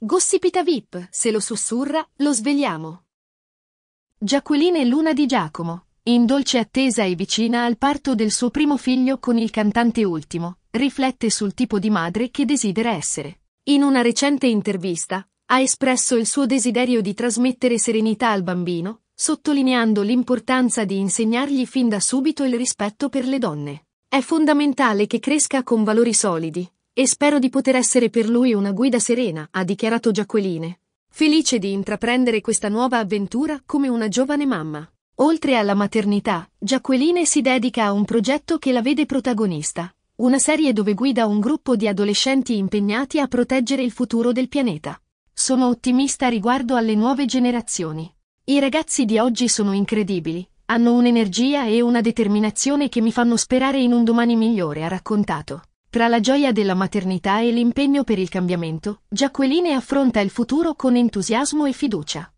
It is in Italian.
Gossipita VIP, se lo sussurra, lo svegliamo. Giacqueline l'una di Giacomo, in dolce attesa e vicina al parto del suo primo figlio con il cantante ultimo, riflette sul tipo di madre che desidera essere. In una recente intervista, ha espresso il suo desiderio di trasmettere serenità al bambino, sottolineando l'importanza di insegnargli fin da subito il rispetto per le donne. È fondamentale che cresca con valori solidi, e spero di poter essere per lui una guida serena, ha dichiarato Giacqueline. Felice di intraprendere questa nuova avventura come una giovane mamma. Oltre alla maternità, Giacqueline si dedica a un progetto che la vede protagonista, una serie dove guida un gruppo di adolescenti impegnati a proteggere il futuro del pianeta. Sono ottimista riguardo alle nuove generazioni. I ragazzi di oggi sono incredibili, hanno un'energia e una determinazione che mi fanno sperare in un domani migliore, ha raccontato. Tra la gioia della maternità e l'impegno per il cambiamento, Giacqueline affronta il futuro con entusiasmo e fiducia.